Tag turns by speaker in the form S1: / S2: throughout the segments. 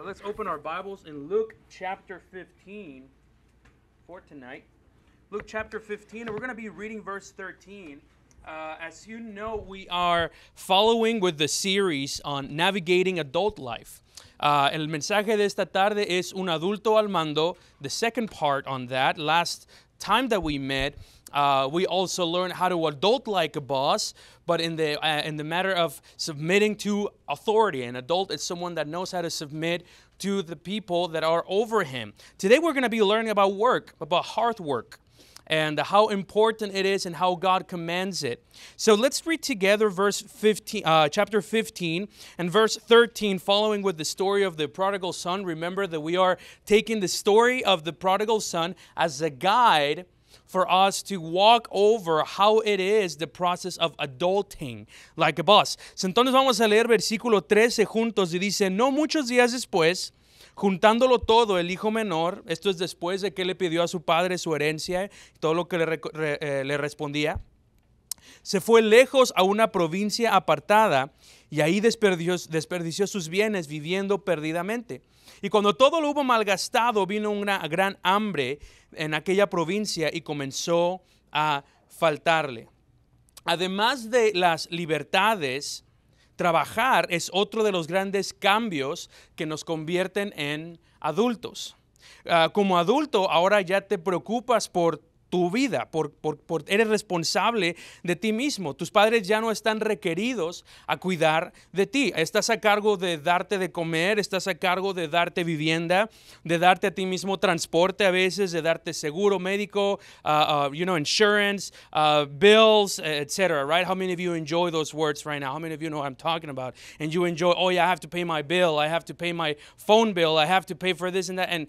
S1: So let's open our Bibles in Luke chapter 15 for tonight. Luke chapter 15, and we're going to be reading verse 13. Uh, as you know, we are following with the series on navigating adult life. Uh, el mensaje de esta tarde es Un adulto al mando, the second part on that. Last time that we met, uh, we also learn how to adult like a boss, but in the uh, in the matter of submitting to authority. An adult is someone that knows how to submit to the people that are over him. Today we're going to be learning about work, about hard work. And how important it is, and how God commands it. So let's read together verse 15, uh, chapter 15, and verse 13, following with the story of the prodigal son. Remember that we are taking the story of the prodigal son as a guide for us to walk over how it is the process of adulting like a boss. Entonces vamos a leer versículo 13 juntos y dice, no muchos días después, juntándolo todo, el hijo menor, esto es después de que le pidió a su padre su herencia, todo lo que le, eh, respondía, se fue lejos a una provincia apartada y ahí desperdició sus bienes viviendo perdidamente. Y cuando todo lo hubo malgastado, vino una gran hambre en aquella provincia y comenzó a faltarle. Además de las libertades, trabajar es otro de los grandes cambios que nos convierten en adultos. Ah, como adulto, ahora ya te preocupas por tu vida, por, por, por, eres responsable de ti mismo. Tus padres ya no están requeridos a cuidar de ti. Estás a cargo de darte de comer, estás a cargo de darte vivienda, de darte a ti mismo transporte a veces, de darte seguro médico, uh, uh you know, insurance, uh, bills, eh, etc. Right? How many of you enjoy those words right now? How many of you know what I'm talking about? And you enjoy, oh yeah, I have to pay my bill, I have to pay my phone bill, I have to pay for this and that, and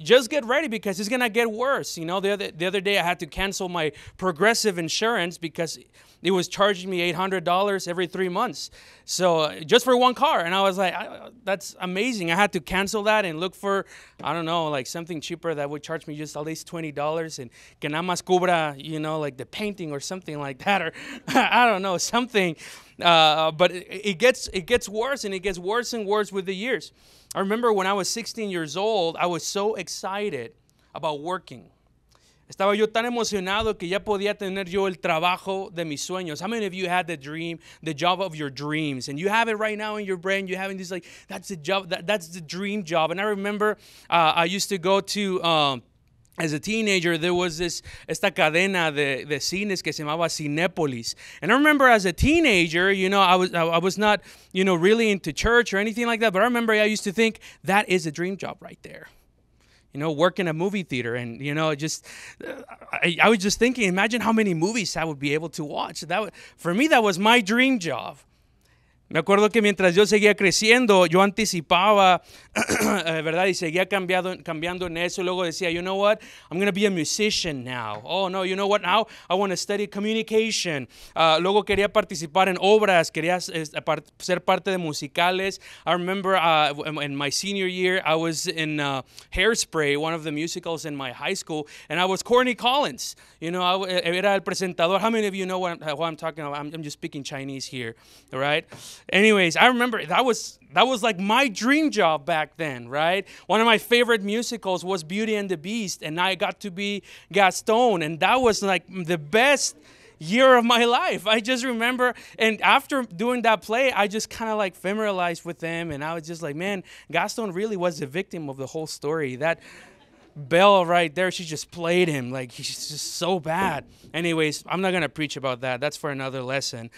S1: just get ready because it's gonna get worse. You know, the other the other day I had to cancel my Progressive insurance because it was charging me eight hundred dollars every three months, so uh, just for one car. And I was like, I, uh, that's amazing. I had to cancel that and look for I don't know, like something cheaper that would charge me just at least twenty dollars and can I más cubra, you know, like the painting or something like that, or I don't know, something. Uh, but it, it gets it gets worse and it gets worse and worse with the years. I remember when I was 16 years old, I was so excited about working. Estaba yo tan emocionado que ya podía tener yo el trabajo de mis sueños. How many of you had the dream, the job of your dreams? And you have it right now in your brain. You're having this like, that's the job, that, that's the dream job. And I remember uh, I used to go to um, as a teenager, there was this esta cadena de, de cines que se llamaba Cinépolis, and I remember as a teenager, you know, I was I, I, was not you know really into church or anything like that, but I remember I used to think that is a dream job right there, you know, work in a movie theater, and you know, just uh, I, I was just thinking, imagine how many movies I would be able to watch. That for me, that was my dream job. Me acuerdo que mientras yo seguía creciendo, yo anticipaba, eh, ¿verdad? Y seguía cambiando en eso. Luego decía, you know what? I'm going to be a musician now. Oh, no, you know what? Now I want to study communication. Ah, luego quería participar en obras, quería ser parte de musicales. I remember in ah, my senior year, I was in uh, Hairspray, one of the musicals in my high school, and I was Courtney Collins. You know, I, e, era el presentador. How many of you know what I'm, talking about? I'm, I'm just speaking Chinese here, all right? anyways, I remember that was that was like my dream job back then, right? One of my favorite musicals was Beauty and the Beast, and I got to be Gaston, and that was like the best year of my life. I just remember, and after doing that play, I just kind of like familiarized with them, and I was just like, man, Gaston really was the victim of the whole story. That Belle right there, she just played him like he's just so bad. Anyways, I'm not gonna preach about that. That's for another lesson.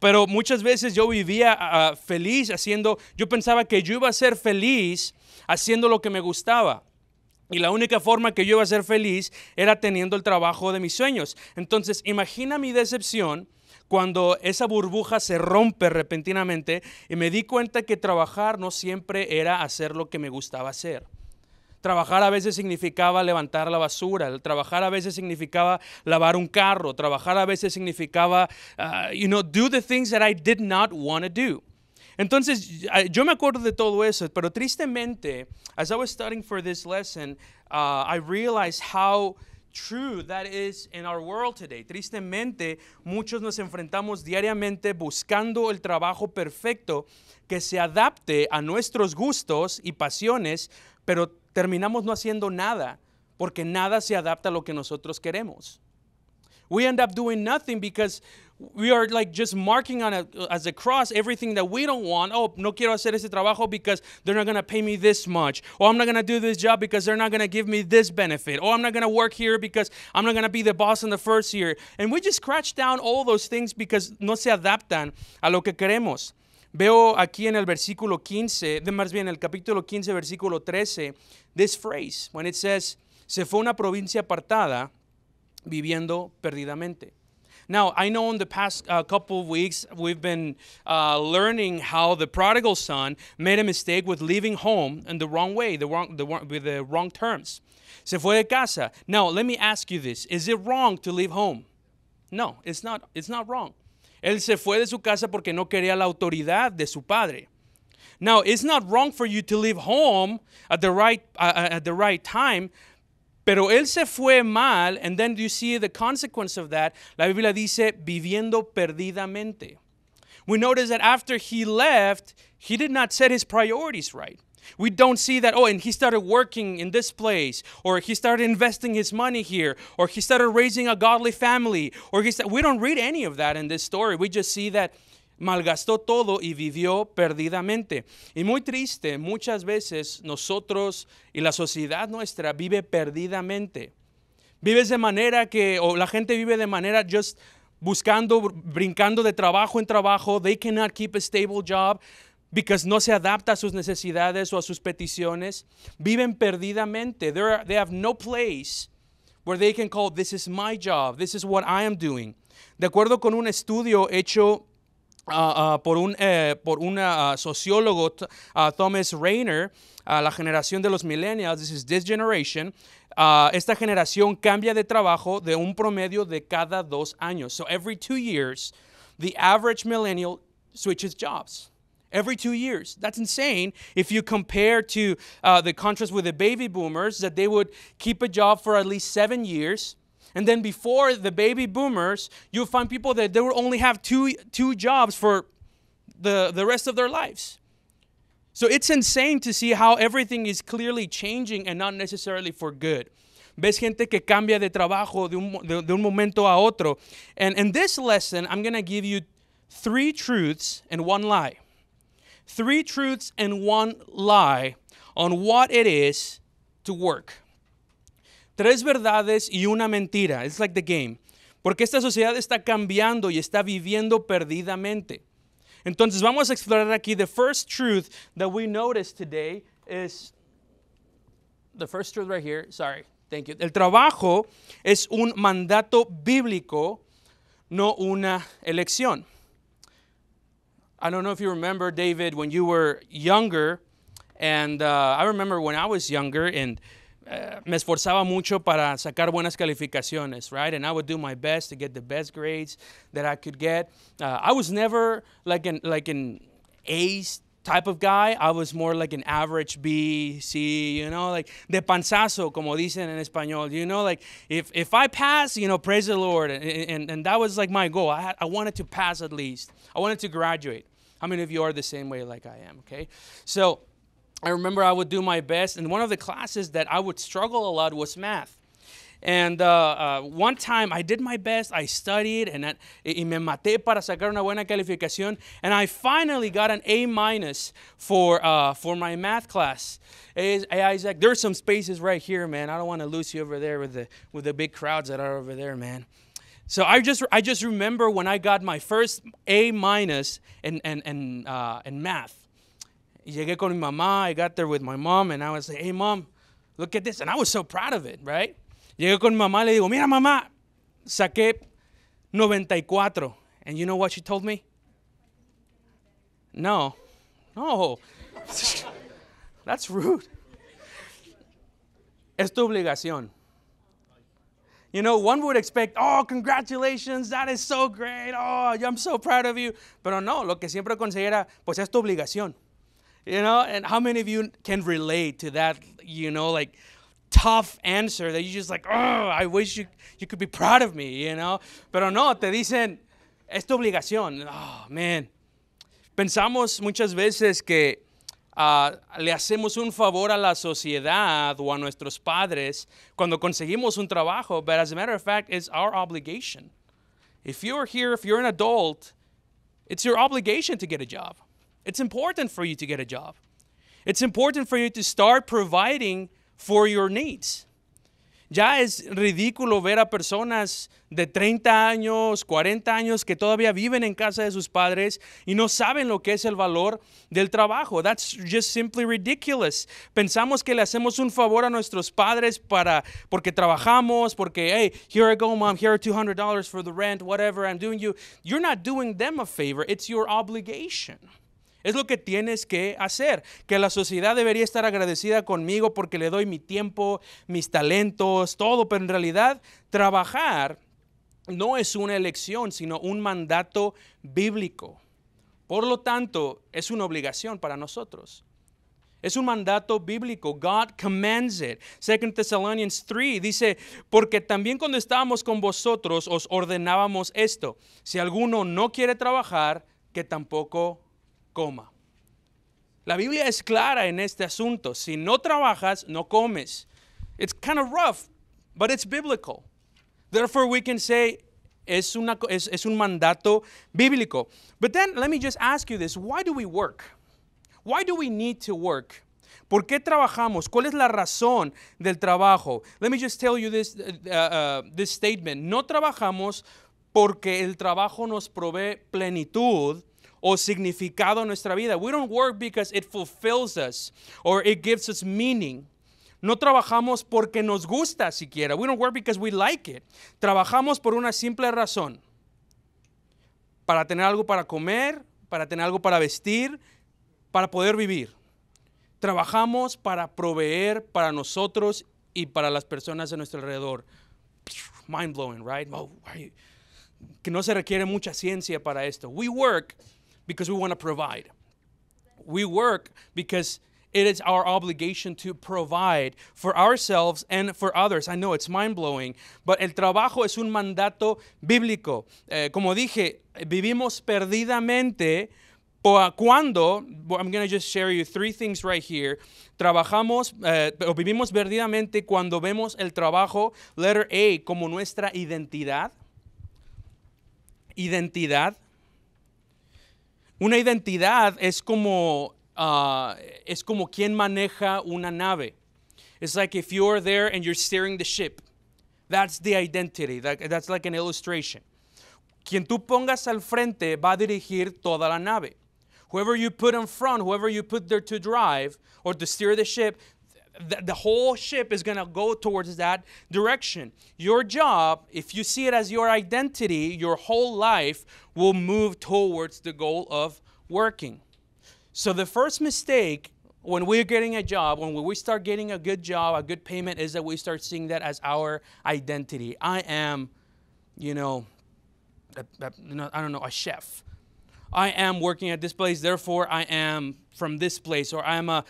S1: pero muchas veces yo vivía ah, ah, feliz haciendo, yo pensaba que yo iba a ser feliz haciendo lo que me gustaba. Y la única forma que yo iba a ser feliz era teniendo el trabajo de mis sueños. Entonces, imagina mi decepción cuando esa burbuja se rompe repentinamente y me di cuenta que trabajar no siempre era hacer lo que me gustaba hacer. Trabajar a veces significaba levantar la basura, trabajar a veces significaba lavar un carro, trabajar a veces significaba, ah, you know, do the things that I did not want to do. Entonces, yo me acuerdo de todo eso, pero tristemente, as I was studying for this lesson, ah, I realized how true that is in our world today. Tristemente, muchos nos enfrentamos diariamente buscando el trabajo perfecto que se adapte a nuestros gustos y pasiones, pero terminamos no haciendo nada porque nada se adapta a lo que nosotros queremos. We end up doing nothing because we are like just marking on a, as a cross everything that we don't want. Oh, no quiero hacer ese trabajo because they're not going to pay me this much. Or oh, I'm not going to do this job because they're not going to give me this benefit. Or oh, I'm not going to work here because I'm not going to be the boss in the first year. And we just scratch down all those things because no se adaptan a lo que queremos. Veo aquí en el versículo 15, más bien en el capítulo 15, versículo 13, this phrase, when it says, se fue a una provincia apartada viviendo perdidamente. Now, I know in the past uh, couple of weeks we've been uh, learning how the prodigal son made a mistake with leaving home in the wrong way, the wrong, the, with the wrong terms. Se fue de casa. Now, let me ask you this: Is it wrong to leave home? No, it's not. It's not wrong. Él se fue de su casa porque no quería la autoridad de su padre. Now, it's not wrong for you to leave home at the right, uh, uh, at the right time, pero él se fue mal, and then you see the consequence of that. La Biblia dice, viviendo perdidamente. We notice that after he left, he did not set his priorities right. We don't see that, oh, and he started working in this place, or he started investing his money here, or he started raising a godly family, or he said we don't read any of that in this story. We just see that malgastó todo y vivió perdidamente. Y muy triste, muchas veces nosotros y la sociedad nuestra vive perdidamente. Vives de manera que, o la gente vive de manera just buscando, brincando de trabajo en trabajo. They cannot keep a stable job. because no se adapta a sus necesidades o a sus peticiones. Viven perdidamente. they have no place where they can call, this is my job, this is what I am doing. De acuerdo con un estudio hecho ah, ah, por un, eh, ah, sociólogo, Thomas Rayner, a la generación de los millennials, this is this generation, esta generación cambia de trabajo de un promedio de cada dos años. So every two years, the average millennial switches jobs. every two years. That's insane if you compare to uh, the contrast with the baby boomers, that they would keep a job for at least seven years. And then before the baby boomers, you'll find people that they will only have two, two jobs for the, the rest of their lives. So it's insane to see how everything is clearly changing and not necessarily for good. Ves gente que cambia de trabajo de un, de, de un momento a otro. And in this lesson, I'm going to give you three truths and one lie. three truths and one lie on what it is to work. Tres verdades y una mentira. Es like the game. Porque esta sociedad está cambiando y está viviendo perdidamente. Entonces vamos a explorar aquí the first truth that we notice today is the first truth right here. Sorry. Thank you. El trabajo es un mandato bíblico, no una elección. I don't know if you remember, David, when you were younger, and uh, I remember when I was younger, and uh, me esforzaba mucho para sacar buenas calificaciones, right? And I would do my best to get the best grades that I could get. Uh, I was never like an like an ace type of guy. I was more like an average B, C, you know, like de panzazo, como dicen en español. You know, like if, if I pass, you know, praise the Lord. And, and, and that was like my goal. I, had, I wanted to pass at least. I wanted to graduate. How many of you are the same way like I am? Okay. So I remember I would do my best. And one of the classes that I would struggle a lot was math. And uh, uh, one time I did my best, I studied, and I, y me maté para sacar una buena calificación. And I finally got an A minus for, uh, for my math class. hey, Isaac, there's some spaces right here, man. I don't want to lose you over there with the, with the big crowds that are over there, man. So I just I just remember when I got my first A minus in in in, uh, in math. Llegué con mi mamá. I got there with my mom, and I was like, "Hey, mom, look at this!" And I was so proud of it, right? Llegué con mi mamá. Le digo, "Mira, mamá, saqué 94." And you know what she told me? No, no, that's rude. Es tu obligación. You know, one would expect, oh, congratulations, that is so great, oh, I'm so proud of you. Pero no, lo que siempre considera, pues es tu obligación. You know, and how many of you can relate to that, you know, like tough answer that you just like, oh, I wish you, you could be proud of me, you know? Pero no, te dicen, es tu obligación. Oh, man. Pensamos muchas veces que uh, le hacemos un favor a la sociedad o a nuestros padres cuando conseguimos un trabajo, but as a matter of fact, it's our obligation. If you're here, if you're an adult, it's your obligation to get a job. It's important for you to get a job. It's important for you to start providing for your needs. Ya es ridículo ver a personas de 30 años, 40 años que todavía viven en casa de sus padres y no saben lo que es el valor del trabajo. That's just simply ridiculous. Pensamos que le hacemos un favor a nuestros padres para porque trabajamos, porque hey, here I go mom, here are $200 for the rent, whatever I'm doing you. You're not doing them a favor, it's your obligation. Es lo que tienes que hacer, que la sociedad debería estar agradecida conmigo porque le doy mi tiempo, mis talentos, todo, pero en realidad trabajar no es una elección, sino un mandato bíblico. Por lo tanto, es una obligación para nosotros. Es un mandato bíblico. God commands it. 2 Thessalonians 3 dice, porque también cuando estábamos con vosotros os ordenábamos esto. Si alguno no quiere trabajar, que tampoco coma. La Biblia es clara en este asunto. Si no trabajas, no comes. It's kind of rough, but it's biblical. Therefore, we can say es, una, es, un mandato bíblico. But then, let me just ask you this. Why do we work? Why do we need to work? ¿Por qué trabajamos? ¿Cuál es la razón del trabajo? Let me just tell you this, uh, uh, uh, this statement. No trabajamos porque el trabajo nos provee plenitud, o significado en nuestra vida. We don't work because it fulfills us or it gives us meaning. No trabajamos porque nos gusta siquiera. We don't work because we like it. Trabajamos por una simple razón. Para tener algo para comer, para tener algo para vestir, para poder vivir. Trabajamos para proveer para nosotros y para las personas a nuestro alrededor. Mind blowing, right? Oh, que no se requiere mucha ciencia para esto. We work because we want to provide. We work because it is our obligation to provide for ourselves and for others. I know it's mind blowing, but el trabajo es un mandato bíblico. Eh, como dije, vivimos perdidamente cuando, I'm going to just share you three things right here. Trabajamos eh, o vivimos perdidamente cuando vemos el trabajo, letter A, como nuestra identidad. Identidad Una identidad es como, uh, es como quien maneja una nave. It's like if you're there and you're steering the ship. That's the identity. That, that's like an illustration. Quien tú pongas al frente va a dirigir toda la nave. Whoever you put in front, whoever you put there to drive or to steer the ship, the, the whole ship is going to go towards that direction. Your job, if you see it as your identity, your whole life will move towards the goal of working. So the first mistake when we're getting a job, when we start getting a good job, a good payment, is that we start seeing that as our identity. I am, you know, I a, I don't know, a chef. I am working at this place, therefore I am from this place, or I'm a,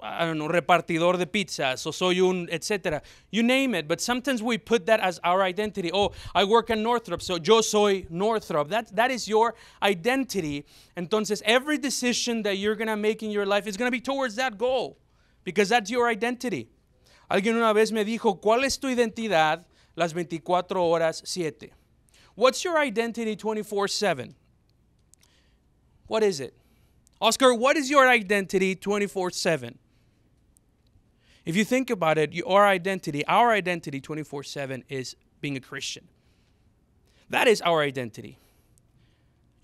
S1: I don't know, repartidor de pizzas, so soy un, etc. You name it, but sometimes we put that as our identity. Oh, I work in Northrop, so yo soy Northrop. That, that is your identity. Entonces, every decision that you're going to make in your life is going to be towards that goal, because that's your identity. Alguien una vez me dijo, ¿cuál es tu identidad las 24 horas 7? What's your identity 24 7? What is it? Oscar, what is your identity 24 7? If you think about it, your identity, our identity 24 7 is being a Christian. That is our identity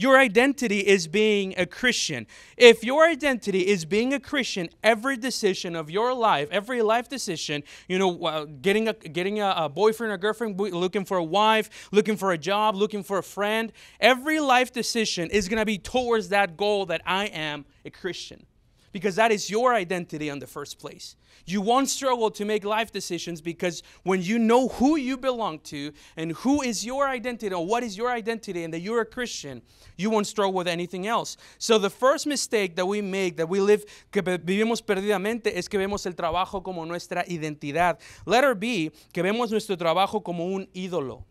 S1: your identity is being a Christian. If your identity is being a Christian, every decision of your life, every life decision, you know, getting a getting a, a boyfriend or girlfriend, looking for a wife, looking for a job, looking for a friend, every life decision is going to be towards that goal that I am a Christian because that is your identity in the first place. You won't struggle to make life decisions because when you know who you belong to and who is your identity or what is your identity and that you're a Christian, you won't struggle with anything else. So the first mistake that we make, that we live, que vivimos perdidamente, es que vemos el trabajo como nuestra identidad. Letter B, que vemos nuestro trabajo como un ídolo,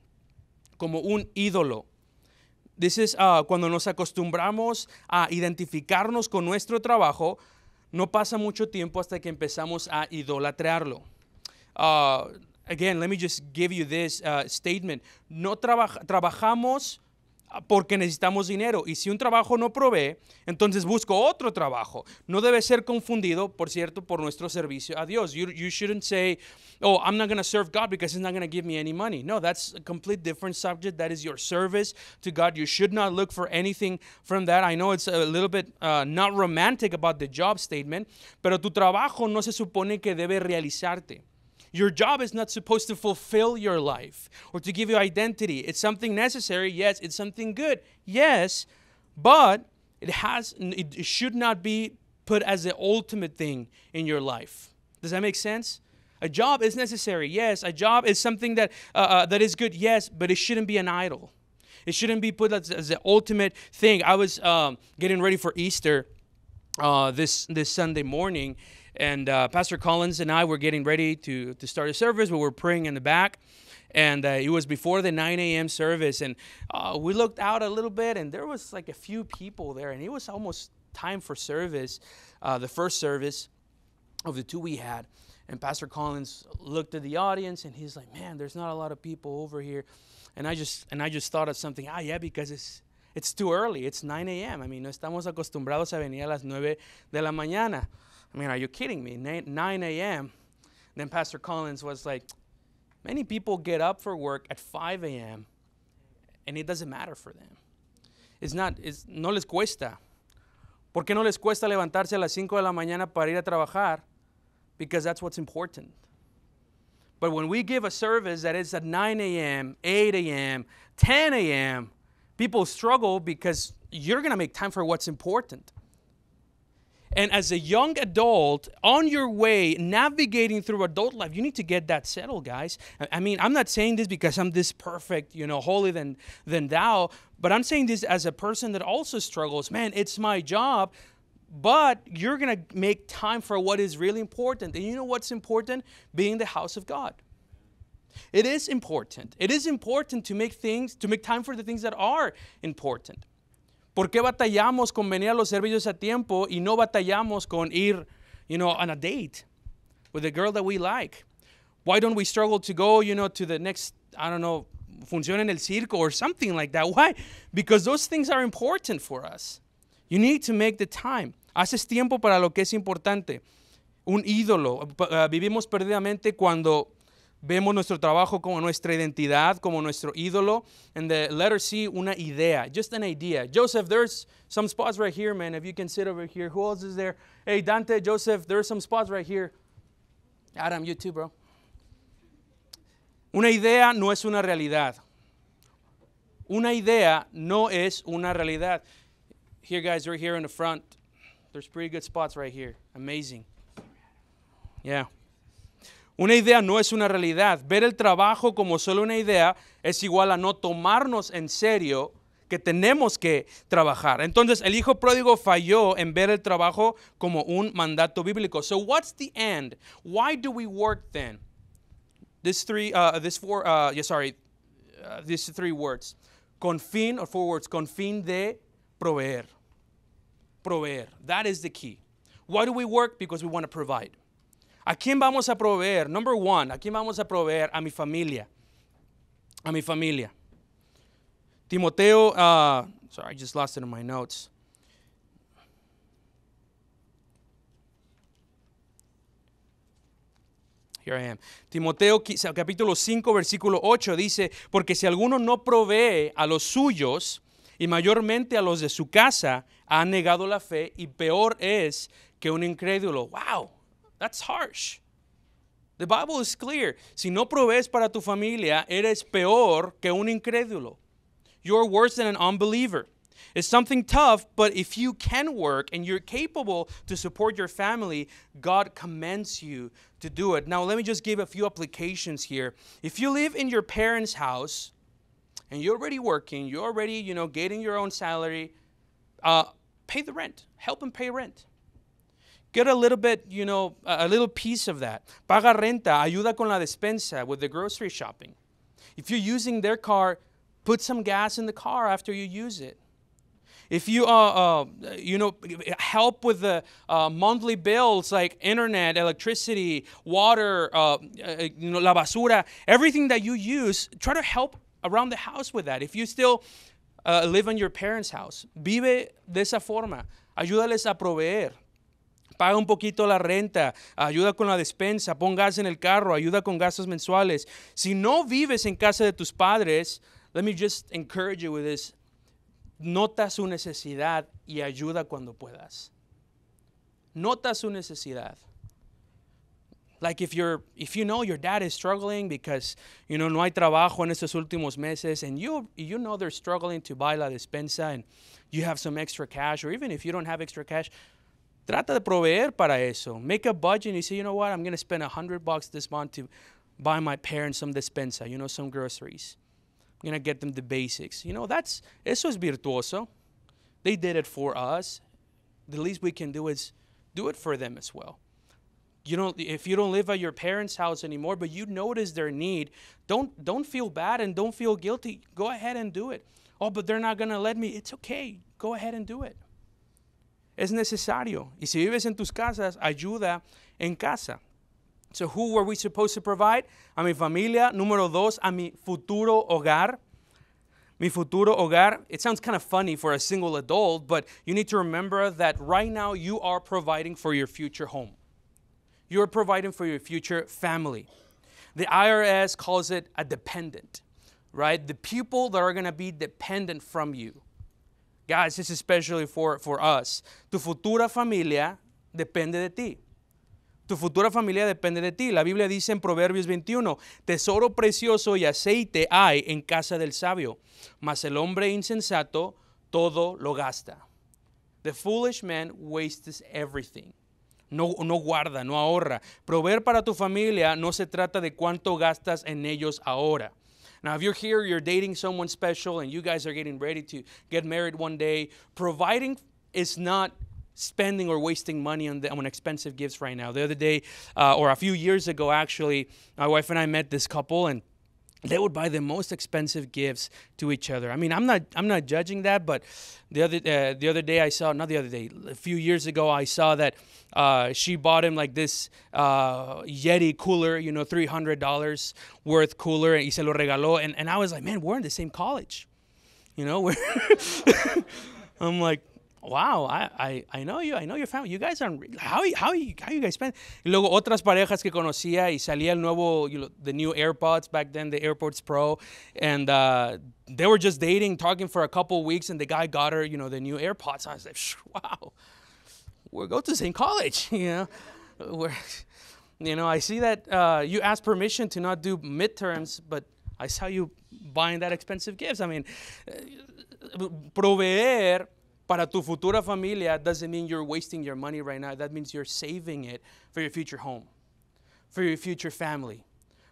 S1: como un ídolo. Dices, uh, cuando nos acostumbramos a identificarnos con nuestro trabajo, no pasa mucho tiempo hasta que empezamos a idolatrarlo. Ah, again, let me just give you this ah, statement. No trabajamos porque necesitamos dinero. Y si un trabajo no provee, entonces busco otro trabajo. No debe ser confundido, por cierto, por nuestro servicio a Dios. You, you shouldn't say, oh, I'm not going to serve God because He's not going to give me any money. No, that's a complete different subject. That is your service to God. You should not look for anything from that. I know it's a little bit uh, not romantic about the job statement, pero tu trabajo no se supone que debe realizarte. Your job is not supposed to fulfill your life or to give you identity. It's something necessary, yes. It's something good, yes. But it has it should not be put as the ultimate thing in your life. Does that make sense? A job is necessary, yes. A job is something that uh, uh, that is good, yes. But it shouldn't be an idol. It shouldn't be put as, as the ultimate thing. I was um, getting ready for Easter uh, this this Sunday morning and uh, Pastor Collins and I were getting ready to, to start a service, but we were praying in the back. And uh, it was before the 9 a.m. service. And uh, we looked out a little bit, and there was like a few people there. And it was almost time for service, uh, the first service of the two we had. And Pastor Collins looked at the audience, and he's like, man, there's not a lot of people over here. And I just, and I just thought of something. Ah, yeah, because it's, it's too early. It's 9 a.m. I mean, no estamos acostumbrados a venir a las 9 de la mañana. I mean, are you kidding me? 9 a.m. Then Pastor Collins was like, many people get up for work at 5 a.m. and it doesn't matter for them. It's not, it's, no les cuesta. ¿Por qué no les cuesta levantarse a las 5 de la mañana para ir a trabajar? Because that's what's important. But when we give a service that is at 9 a.m., 8 a.m., 10 a.m., people struggle because you're going to make time for what's important. And as a young adult, on your way navigating through adult life, you need to get that settled, guys. I mean, I'm not saying this because I'm this perfect, you know, holy than than thou, but I'm saying this as a person that also struggles. Man, it's my job, but you're gonna make time for what is really important. And you know what's important? Being the house of God. It is important. It is important to make things to make time for the things that are important. ¿Por qué batallamos con venir a los servicios a tiempo y no batallamos con ir, you know, on a date with a girl that we like? Why don't we struggle to go, you know, to the next, I don't know, función en el circo or something like that? Why? Because those things are important for us. You need to make the time. Haces tiempo para lo que es importante. Un ídolo. Uh, vivimos perdidamente cuando Vemos nuestro trabajo como nuestra identidad, como nuestro ídolo. And the letter C, una idea, just an idea. Joseph, there's some spots right here, man. If you can sit over here. Who else is there? Hey, Dante, Joseph, there's some spots right here. Adam, you too, bro. Una idea no es una realidad. Una idea no es una realidad. Here, guys, right here in the front. There's pretty good spots right here. Amazing. Yeah. Una idea no es una realidad. Ver el trabajo como solo una idea es igual a no tomarnos en serio que tenemos que trabajar. Entonces, el hijo pródigo falló en ver el trabajo como un mandato bíblico. So, what's the end? Why do we work then? These three, uh, uh four, uh, sorry, uh, three words. Con fin, or four words, con fin de proveer. Proveer. That is the key. Why do we work? Because we want to provide. ¿A quién vamos a proveer? Number one, ¿a quién vamos a proveer? A mi familia. A mi familia. Timoteo, uh, sorry, I just lost it in my notes. Here I am. Timoteo capítulo 5 versículo 8 dice, porque si alguno no provee a los suyos y mayormente a los de su casa, ha negado la fe y peor es que un incrédulo. ¡Wow! That's harsh. The Bible is clear. Si no provees para tu familia, eres peor que un incrédulo. You're worse than an unbeliever. It's something tough, but if you can work and you're capable to support your family, God commends you to do it. Now, let me just give a few applications here. If you live in your parents' house and you're already working, you're already, you know, getting your own salary, uh, pay the rent. Help them pay rent. Get a little bit, you know, a little piece of that. Paga renta, ayuda con la despensa with the grocery shopping. If you're using their car, put some gas in the car after you use it. If you, uh, uh you know, help with the uh, monthly bills like internet, electricity, water, uh, uh you know, la basura, everything that you use, try to help around the house with that. If you still uh, live in your parents' house, vive de esa forma. Ayúdales a proveer. paga un poquito la renta, ayuda con la despensa, pon en el carro, ayuda con gastos mensuales. Si no vives en casa de tus padres, let me just encourage you with this. Nota su necesidad y ayuda cuando puedas. Nota su necesidad. Like if you're if you know your dad is struggling because you know no hay trabajo en estos últimos meses and you you know they're struggling to buy la despensa and you have some extra cash or even if you don't have extra cash, Trata de proveer para eso. Make a budget and you say, you know what, I'm going to spend 100 bucks this month to buy my parents some despensa, you know, some groceries. I'm going to get them the basics. You know, that's, eso es virtuoso. They did it for us. The least we can do is do it for them as well. You don't, if you don't live at your parents' house anymore, but you notice their need, don't, don't feel bad and don't feel guilty. Go ahead and do it. Oh, but they're not going to let me. It's okay. Go ahead and do it es necesario. Y si vives en tus casas, ayuda en casa. So who were we supposed to provide? A mi familia. Número dos, a mi futuro hogar. Mi futuro hogar. It sounds kind of funny for a single adult, but you need to remember that right now you are providing for your future home. You're providing for your future family. The IRS calls it a dependent, right? The people that are going to be dependent from you. Guys, this is especially for, us. Tu futura familia depende de ti. Tu futura familia depende de ti. La Biblia dice en Proverbios 21, tesoro precioso y aceite hay en casa del sabio, mas el hombre insensato todo lo gasta. The foolish man wastes everything. No, no, guarda, no ahorra. Proveer para tu familia no se trata de cuánto gastas en ellos ahora. Now, if you're here, you're dating someone special, and you guys are getting ready to get married one day, providing is not spending or wasting money on, the, on expensive gifts right now. The other day, uh, or a few years ago, actually, my wife and I met this couple, and they would buy the most expensive gifts to each other. I mean, I'm not I'm not judging that, but the other uh, the other day I saw not the other day a few years ago I saw that uh, she bought him like this uh, Yeti cooler, you know, three hundred dollars worth cooler, and he se lo regaló, and and I was like, man, we're in the same college, you know, we're. I'm like, wow, I, I, I, know you, I know your family, you guys are, how, how, how you guys spend. Y luego otras parejas que conocía y salía el nuevo, you know, the new AirPods back then, the AirPods Pro, and uh, they were just dating, talking for a couple weeks, and the guy got her, you know, the new AirPods. I was like, wow, we go to the same college, you know. We're, you know, I see that uh, you asked permission to not do midterms, but I saw you buying that expensive gifts. I mean, uh, proveer para tu futura familia doesn't mean you're wasting your money right now. That means you're saving it for your future home, for your future family.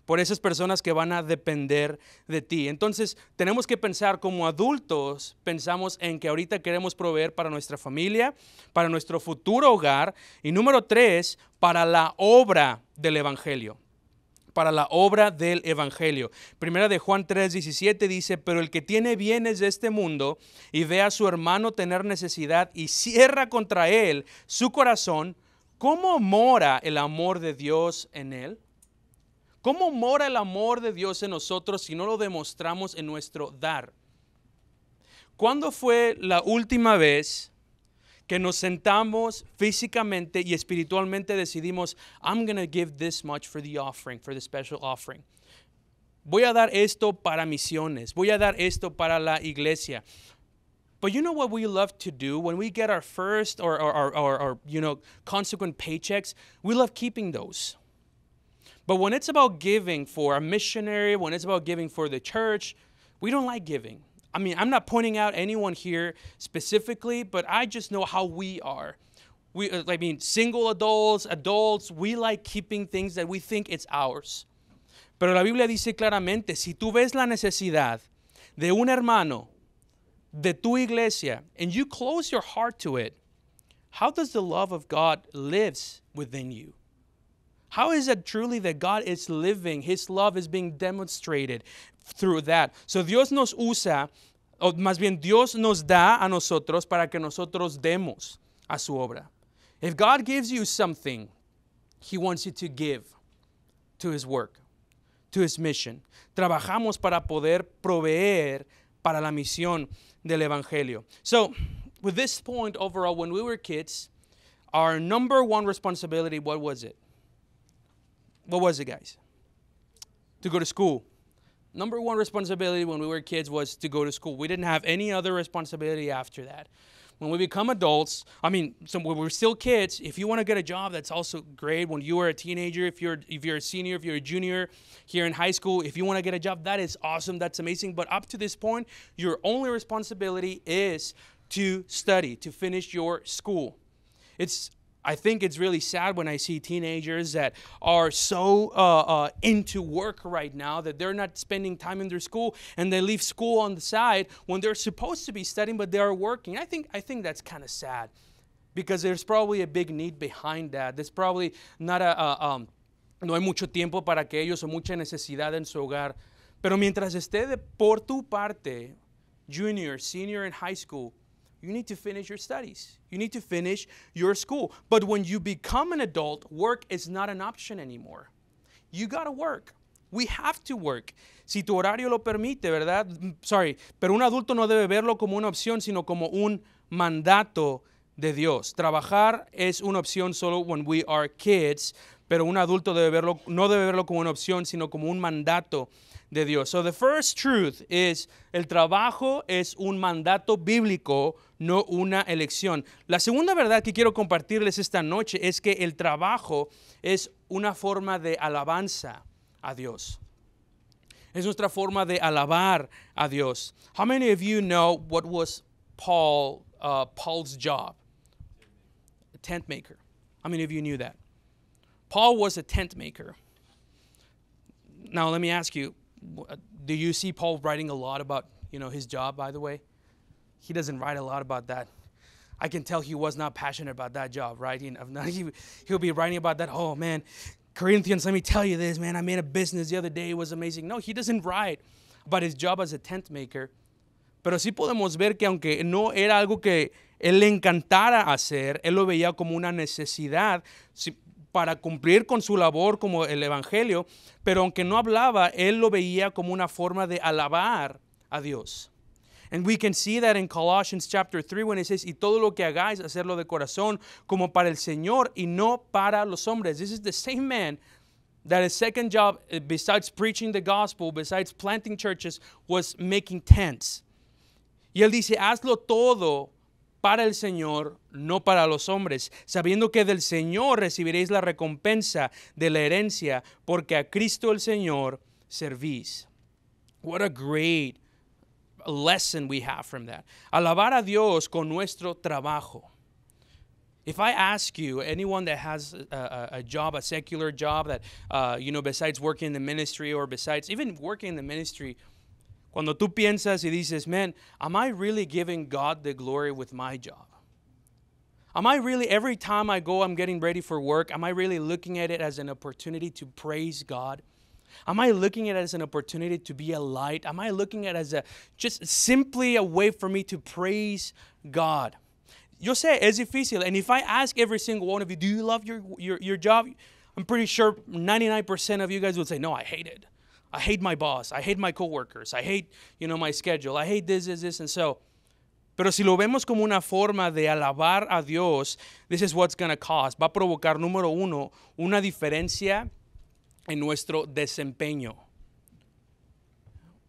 S1: Por esas personas que van a depender de ti. Entonces, tenemos que pensar como adultos, pensamos en que ahorita queremos proveer para nuestra familia, para nuestro futuro hogar y número tres, para la obra del Evangelio para la obra del Evangelio. Primera de Juan 3:17 dice, pero el que tiene bienes de este mundo y ve a su hermano tener necesidad y cierra contra él su corazón, ¿cómo mora el amor de Dios en él? ¿Cómo mora el amor de Dios en nosotros si no lo demostramos en nuestro dar? ¿Cuándo fue la última vez que nos sentamos físicamente y espiritualmente decidimos, I'm going to give this much for the offering, for the special offering. Voy a dar esto para misiones, voy a dar esto para la iglesia. But you know what we love to do when we get our first or, or, or, or, or you know, consequent paychecks? We love keeping those. But when it's about giving for a missionary, when it's about giving for the church, we don't like giving. I mean, I'm not pointing out anyone here specifically, but I just know how we are. We, uh, I mean, single adults, adults, we like keeping things that we think it's ours. Pero la Biblia dice claramente, si tú ves la necesidad de un hermano, de tu iglesia, and you close your heart to it, how does the love of God lives within you? How is it truly that God is living? His love is being demonstrated through that. So Dios nos usa, o más bien Dios nos da a nosotros para que nosotros demos a su obra. If God gives you something, He wants you to give to His work, to His mission. Trabajamos para poder proveer para la misión del Evangelio. So, with this point overall, when we were kids, our number one responsibility, what was it? what was it, guys? To go to school. Number one responsibility when we were kids was to go to school. We didn't have any other responsibility after that. When we become adults, I mean, so when we're still kids, if you want to get a job, that's also great. When you are a teenager, if you're if you're a senior, if you're a junior here in high school, if you want to get a job, that is awesome. That's amazing. But up to this point, your only responsibility is to study, to finish your school. It's I think it's really sad when I see teenagers that are so uh, uh, into work right now that they're not spending time in their school and they leave school on the side when they're supposed to be studying, but they are working. I think, I think that's kind of sad because there's probably a big need behind that. There's probably not a, um, no hay mucho tiempo para que ellos o mucha necesidad en su hogar. Pero mientras esté de, por tu parte, junior, senior, in high school, you need to finish your studies. You need to finish your school. But when you become an adult, work is not an option anymore. You got to work. We have to work. Si tu horario lo permite, ¿verdad? Sorry, pero un adulto no debe verlo como una opción, sino como un mandato de Dios. Trabajar es una opción solo when we are kids, pero un adulto debe verlo, no debe verlo como una opción, sino como un mandato de Dios. So the first truth is el trabajo es un mandato bíblico, no una elección. La segunda verdad que quiero compartirles esta noche es que el trabajo es una forma de alabanza a Dios. Es nuestra forma de alabar a Dios. How many of you know what was Paul uh, Paul's job? A tent maker. How many of you knew that? Paul was a tent maker. Now, let me ask you Uh, do you see Paul writing a lot about you know his job? By the way, he doesn't write a lot about that. I can tell he was not passionate about that job, right? He, not, he, he'll be writing about that. Oh man, Corinthians, let me tell you this, man. I made a business the other day. It was amazing. No, he doesn't write about his job as a tent maker. Pero sí podemos ver que aunque no era algo que él le encantara hacer, él lo veía como una necesidad. para cumplir con su labor como el Evangelio, pero aunque no hablaba, él lo veía como una forma de alabar a Dios. And we can see that in Colossians chapter 3 when it says, y todo lo que hagáis, hacerlo de corazón, como para el Señor y no para los hombres. This is the same man that his second job, eh, besides preaching the gospel, besides planting churches, was making tents. Y él dice, hazlo todo para el Señor, no para los hombres, sabiendo que del Señor recibiréis la recompensa de la herencia, porque a Cristo el Señor servís. What a great lesson we have from that. Alabar a Dios con nuestro trabajo. If I ask you, anyone that has a, job, a secular job, that, uh, you know, besides working in the ministry or besides even working in the ministry, Cuando tú piensas y dices, man, am I really giving God the glory with my job? Am I really, every time I go, I'm getting ready for work, am I really looking at it as an opportunity to praise God? Am I looking at it as an opportunity to be a light? Am I looking at it as a just simply a way for me to praise God? Yo sé, es difícil. And if I ask every single one of you, do you love your, your, your job? I'm pretty sure 99% of you guys would say, no, I hate it. I hate my boss, I hate my coworkers, I hate, you know, my schedule, I hate this, this, this, and so. Pero si lo vemos como una forma de alabar a Dios, this is what's gonna to cause. Va a provocar, número uno, una diferencia en nuestro desempeño.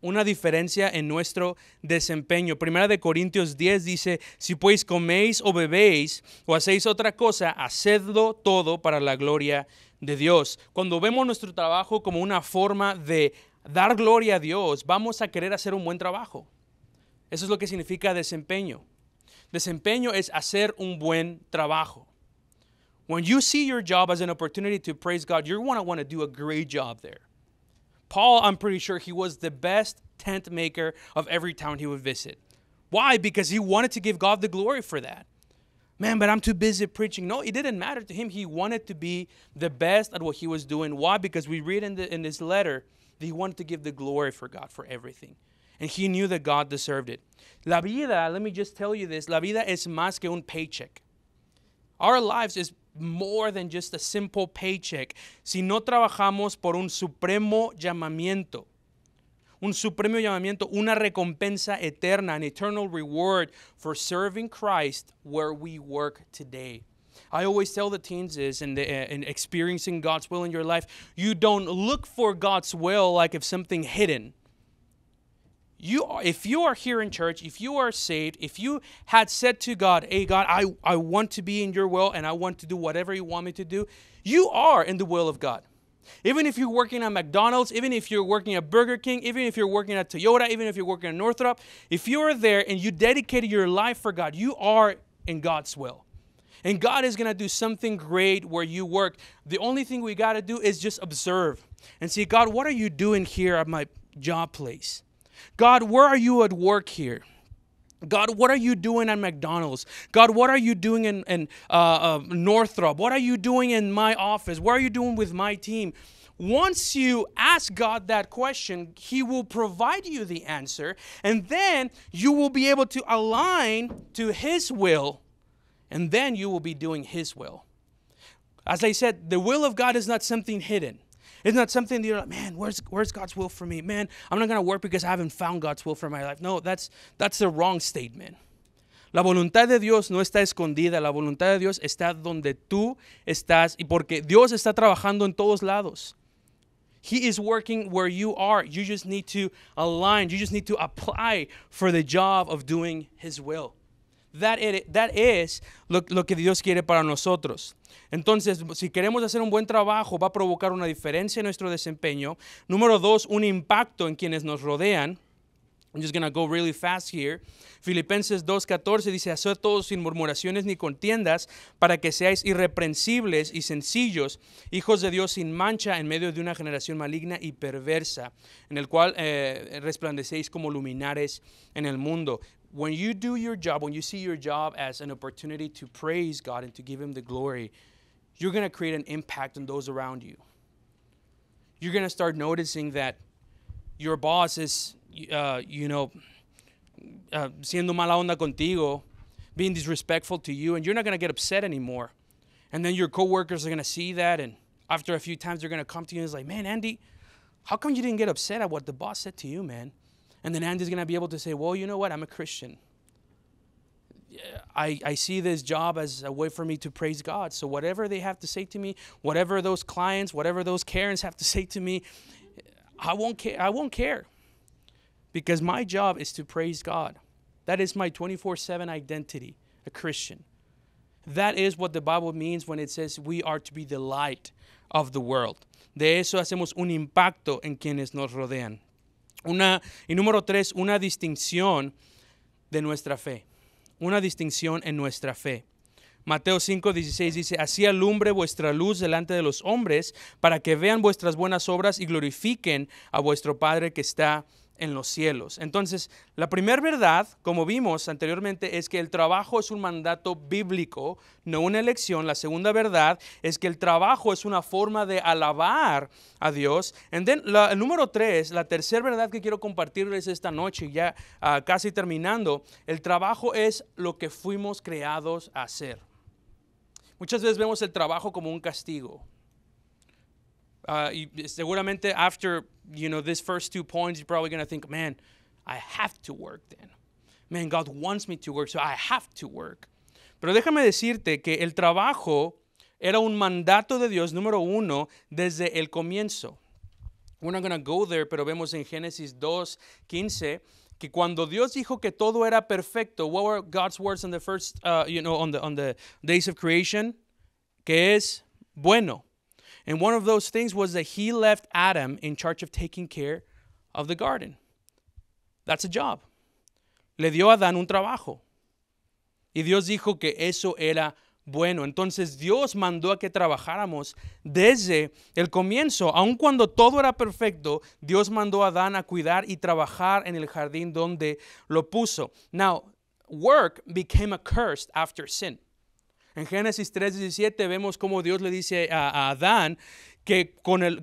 S1: Una diferencia en nuestro desempeño. Primera de Corintios 10 dice, si pues coméis o bebéis o hacéis otra cosa, hacedlo todo para la gloria de de Dios. Cuando vemos nuestro trabajo como una forma de dar gloria a Dios, vamos a querer hacer un buen trabajo. Eso es lo que significa desempeño. Desempeño es hacer un buen trabajo. When you see your job as an opportunity to praise God, you're going to want to do a great job there. Paul, I'm pretty sure he was the best tent maker of every town he would visit. Why? Because he wanted to give God the glory for that man, but I'm too busy preaching. No, it didn't matter to him. He wanted to be the best at what he was doing. Why? Because we read in, the, in this letter that he wanted to give the glory for God for everything. And he knew that God deserved it. La vida, let me just tell you this la vida es más que un paycheck. Our lives is more than just a simple paycheck. Si no trabajamos por un supremo llamamiento, un supremo llamamiento, una recompensa eterna, an eternal reward for serving Christ where we work today. I always tell the teens is in, the, in eh, experiencing God's will in your life, you don't look for God's will like if something hidden. You are, if you are here in church, if you are saved, if you had said to God, hey, God, I, I want to be in your will and I want to do whatever you want me to do, you are in the will of God. Even if you're working at McDonald's, even if you're working at Burger King, even if you're working at Toyota, even if you're working at Northrop, if you're there and you dedicated your life for God, you are in God's will. And God is going to do something great where you work. The only thing we got to do is just observe and see, God, what are you doing here at my job place? God, where are you at work here? God, what are you doing at McDonald's? God, what are you doing in, in uh, uh, Northrop? What are you doing in my office? What are you doing with my team? Once you ask God that question, He will provide you the answer, and then you will be able to align to His will, and then you will be doing His will. As I said, the will of God is not something hidden. It's not something that you're like, man, where's where's God's will for me? Man, I'm not gonna work because I haven't found God's will for my life. No, that's that's the wrong statement. La voluntad de Dios no está escondida, la voluntad de Dios está donde tú estás y porque Dios está trabajando en todos lados. He is working where you are. You just need to align. You just need to apply for the job of doing His will. That, it, is lo, que Dios quiere para nosotros. Entonces, si queremos hacer un buen trabajo, va a provocar una diferencia en nuestro desempeño. Número dos, un impacto en quienes nos rodean. I'm just going to go really fast here. Filipenses 2.14 dice, haced todos sin murmuraciones ni contiendas, para que seáis irreprensibles y sencillos, hijos de Dios sin mancha en medio de una generación maligna y perversa, en el cual eh, resplandecéis como luminares en el mundo. when you do your job, when you see your job as an opportunity to praise God and to give Him the glory, you're going to create an impact on those around you. You're going to start noticing that your boss is, uh, you know, uh, siendo mala onda contigo, being disrespectful to you, and you're not going to get upset anymore. And then your coworkers are going to see that, and after a few times, they're going to come to you and it's like, man, Andy, how come you didn't get upset at what the boss said to you, man? And then Andy's going to be able to say, well, you know what? I'm a Christian. I, I see this job as a way for me to praise God. So, whatever they have to say to me, whatever those clients, whatever those Karens have to say to me, I won't care. I won't care because my job is to praise God. That is my 24 7 identity, a Christian. That is what the Bible means when it says we are to be the light of the world. De eso hacemos un impacto en quienes nos rodean. y número tres, una distinción de nuestra fe. Una distinción en nuestra fe. Mateo 5, 16 dice, así alumbre vuestra luz delante de los hombres, para que vean vuestras buenas obras y glorifiquen a vuestro Padre que está en los cielos. Entonces, la primera verdad, como vimos anteriormente, es que el trabajo es un mandato bíblico, no una elección. La segunda verdad es que el trabajo es una forma de alabar a Dios. And el número tres, la tercera verdad que quiero compartirles esta noche, ya ah, casi terminando, el trabajo es lo que fuimos creados a hacer. Muchas veces vemos el trabajo como un castigo, Uh, you, seguramente after you know these first two points, you're probably gonna think, man, I have to work then. Man, God wants me to work, so I have to work. Pero déjame decirte que el trabajo era un mandato de Dios número uno desde el comienzo. We're not going to go there, pero vemos en Génesis 2, 15 que cuando Dios dijo que todo era perfecto, what were God's words on the first, uh, you know, on the, on the days of creation? Que es bueno. And one of those things was that he left Adam in charge of taking care of the garden. That's a job. Le dio a Adán un trabajo. Y Dios dijo que eso era bueno. Entonces Dios mandó a que trabajáramos desde el comienzo. Aun cuando todo era perfecto, Dios mandó a Adán a cuidar y trabajar en el jardín donde lo puso. Now, work became a curse after sin. En Génesis 3:17 vemos cómo Dios le dice a, Adán que con el,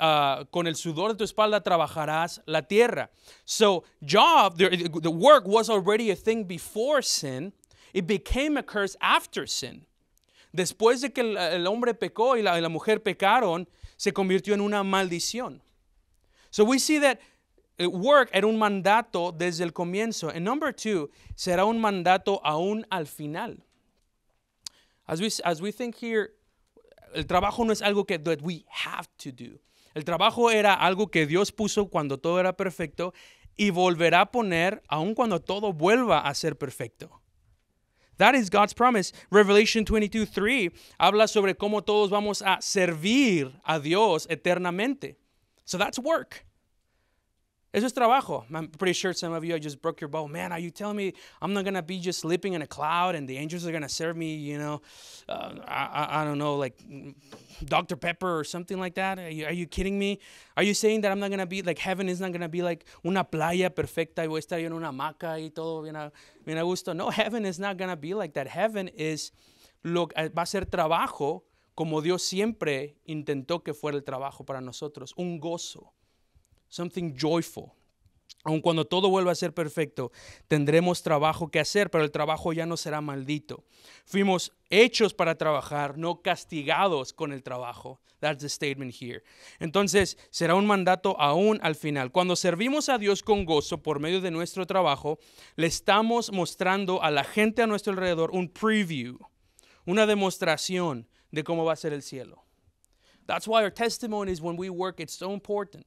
S1: ah, con, el, sudor de tu espalda trabajarás la tierra. So, job, the, work was already a thing before sin. It became a curse after sin. Después de que el, hombre pecó y la, la mujer pecaron, se convirtió en una maldición. So we see that eh, work era un mandato desde el comienzo. And number two, será un mandato aún al final. As we, as we think here, el trabajo no es algo que that we have to do. El trabajo era algo que Dios puso cuando todo era perfecto y volverá a poner aun cuando todo vuelva a ser perfecto. That is God's promise. Revelation 22, 3 habla sobre cómo todos vamos a servir a Dios eternamente. So that's work. Eso es trabajo. I'm pretty sure some of you I just broke your bow. Man, are you telling me I'm not gonna be just sleeping in a cloud and the angels are gonna serve me? You know, uh, I, I don't know, like Dr. Pepper or something like that. Are you, are you, kidding me? Are you saying that I'm not gonna be like heaven is not gonna be like una playa perfecta y voy a estar en una maca y todo bien a, gusto? No, heaven is not gonna be like that. Heaven is lo, eh, va a ser trabajo como Dios siempre intentó que fuera el trabajo para nosotros, un gozo something joyful. Aun cuando todo vuelva a ser perfecto, tendremos trabajo que hacer, pero el trabajo ya no será maldito. Fuimos hechos para trabajar, no castigados con el trabajo. That's the statement here. Entonces, será un mandato aún al final. Cuando servimos a Dios con gozo por medio de nuestro trabajo, le estamos mostrando a la gente a nuestro alrededor un preview, una demostración de cómo va a ser el cielo. That's why our testimonies when we work it's so important.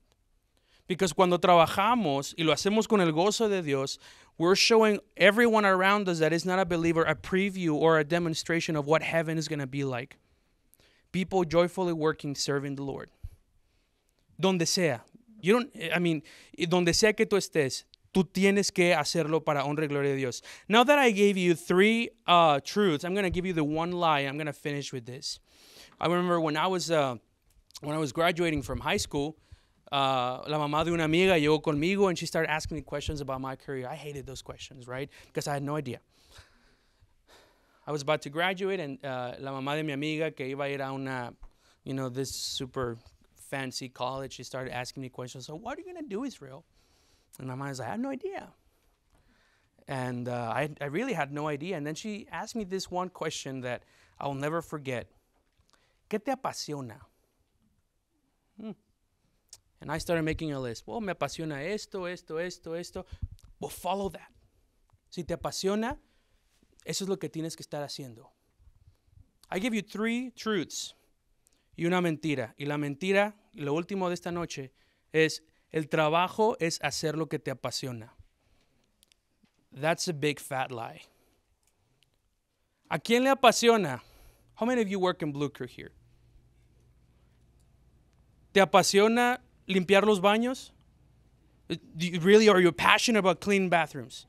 S1: Because cuando trabajamos y lo hacemos con el gozo de Dios, we're showing everyone around us that is not a believer a preview or a demonstration of what heaven is going to be like. People joyfully working, serving the Lord. Donde sea. You don't, I mean, donde sea que tú estés, tú tienes que hacerlo para honra y gloria de Dios. Now that I gave you three uh, truths, I'm going to give you the one lie. I'm going to finish with this. I remember when I was, uh, when I was graduating from high school, uh, la mamá de una amiga llegó conmigo and she started asking me questions about my career. I hated those questions, right? Because I had no idea. I was about to graduate and uh, la mamá de mi amiga que iba a ir a una, you know, this super fancy college, she started asking me questions. So what are you going to do, Israel? And my mind was like, I have no idea. And uh, I, I really had no idea. And then she asked me this one question that I will never forget. ¿Qué te apasiona? Hmm. And I started making a list. Well, oh, me apasiona esto, esto, esto, esto. Well, follow that. Si te apasiona, eso es lo que tienes que estar haciendo. I give you three truths y una mentira. Y la mentira, lo último de esta noche, es el trabajo es hacer lo que te apasiona. That's a big fat lie. ¿A quién le apasiona? How many of you work in Blue Crew here? ¿Te apasiona limpiar los baños? really, are you passionate about clean bathrooms?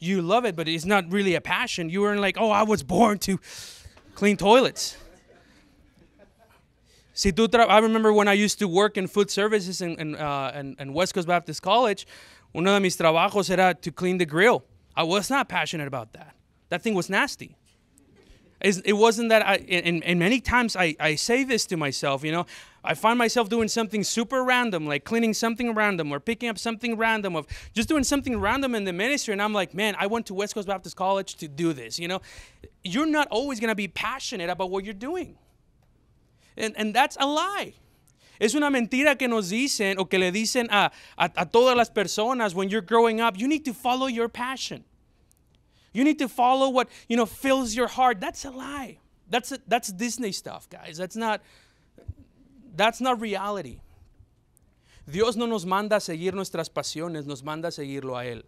S1: You love it, but it's not really a passion. You weren't like, oh, I was born to clean toilets. See, I remember when I used to work in food services in, in, uh, in, in West Coast Baptist College, One of mis trabajos era to clean the grill. I was not passionate about that. That thing was nasty it wasn't that I, and, and many times I, I say this to myself, you know, I find myself doing something super random, like cleaning something random or picking up something random of just doing something random in the ministry. And I'm like, man, I went to West Coast Baptist College to do this. You know, you're not always going to be passionate about what you're doing. And, and that's a lie. Es una mentira que nos dicen o que le dicen a, a, a todas las personas when you're growing up, you need to follow your passion. You need to follow what, you know, fills your heart. That's a lie. That's, a, that's Disney stuff, guys. That's not That's not reality. Dios no nos manda a seguir nuestras pasiones, nos manda a seguirlo a Él.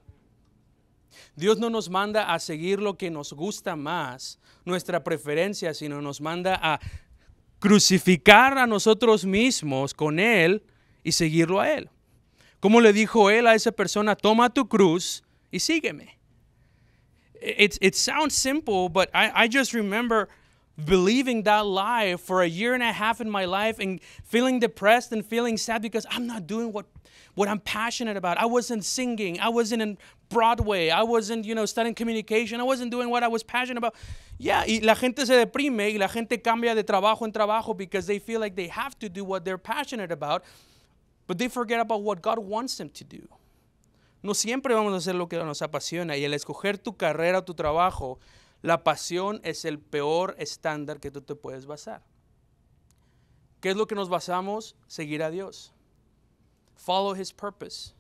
S1: Dios no nos manda a seguir lo que nos gusta más, nuestra preferencia, sino nos manda a crucificar a nosotros mismos con Él y seguirlo a Él. Como le dijo Él a esa persona, toma tu cruz y sígueme. It, it sounds simple, but I just remember believing that lie for a year and a half in my life and feeling depressed and feeling sad because I'm not doing what, what I'm passionate about. I wasn't singing. I wasn't in Broadway. I wasn't, you know, studying communication. I wasn't doing what I was passionate about. Yeah, y la gente se deprime y la gente cambia de trabajo en trabajo because they feel like they have to do what they're passionate about, but they forget about what God wants them to do. No siempre vamos a hacer lo que nos apasiona y el escoger tu carrera o tu trabajo La pasión es el peor estándar que tú te puedes basar. ¿Qué es lo que nos basamos? Seguir a Dios. Follow His purpose.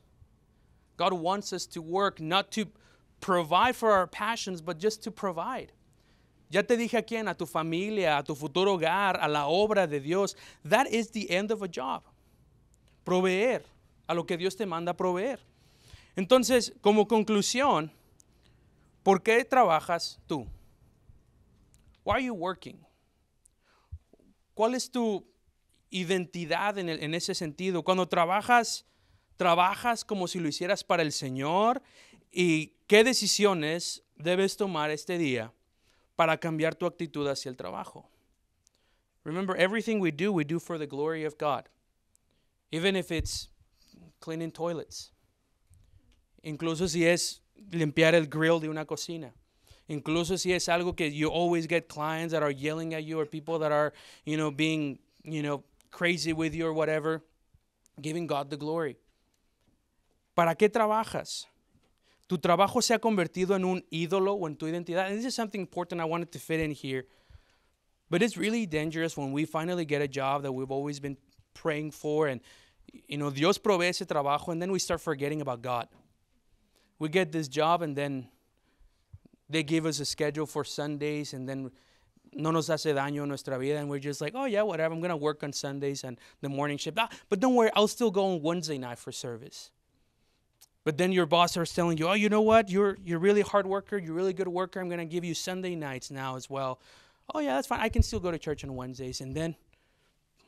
S1: God wants us to work not to provide for our passions, but just to provide. Ya te dije a quién, a tu familia, a tu futuro hogar, a la obra de Dios. That is the end of a job. Proveer a lo que Dios te manda proveer. Entonces, como conclusión, ¿Por qué trabajas tú? Why are you working? ¿Cuál es tu identidad en, ese sentido? Cuando trabajas, trabajas como si lo hicieras para el Señor y qué decisiones debes tomar este día para cambiar tu actitud hacia el trabajo. Remember, everything we do, we do for the glory of God. Even if it's cleaning toilets. Incluso si es limpiar el grill de una cocina. Incluso si es algo que you always get clients that are yelling at you or people that are, you know, being, you know, crazy with you or whatever, giving God the glory. ¿Para qué trabajas? Tu trabajo se ha convertido en un ídolo o en tu identidad. And this is something important I wanted to fit in here. But it's really dangerous when we finally get a job that we've always been praying for and you know, Dios provee ese trabajo and then we start forgetting about God we get this job and then they give us a schedule for Sundays and then no nos hace daño nuestra vida and we're just like, oh yeah, whatever, I'm going to work on Sundays and the morning shift. Ah, but don't worry, I'll still go on Wednesday night for service. But then your boss starts telling you, oh, you know what? You're, you're really hard worker. You're really good worker. I'm going to give you Sunday nights now as well. Oh, yeah, that's fine. I can still go to church on Wednesdays. And then,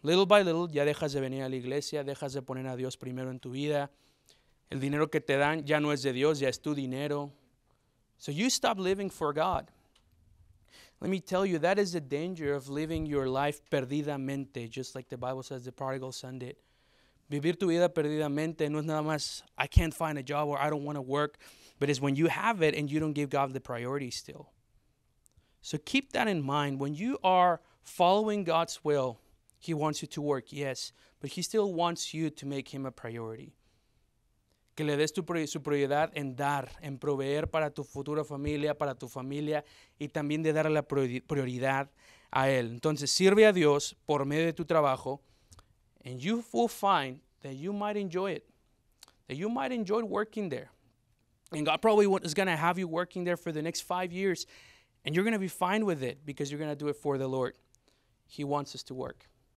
S1: little by little, ya dejas de venir a la iglesia, dejas de poner a Dios primero en tu vida. El dinero que te dan ya no es de Dios, ya es tu dinero. So you stop living for God. Let me tell you, that is the danger of living your life perdidamente, just like the Bible says the prodigal son did. Vivir tu vida perdidamente no es nada más, I can't find a job or I don't want to work, but it's when you have it and you don't give God the priority still. So keep that in mind. When you are following God's will, He wants you to work, yes, but He still wants you to make Him a priority. que le des tu, su prioridad en dar, en proveer para tu futura familia, para tu familia y también de darle la prioridad a Él. Entonces, sirve a Dios por medio de tu trabajo and you will find that you might enjoy it, that you might enjoy working there. And God probably is going to have you working there for the next five years and you're going to be fine with it because you're going to do it for the Lord. He wants us to work.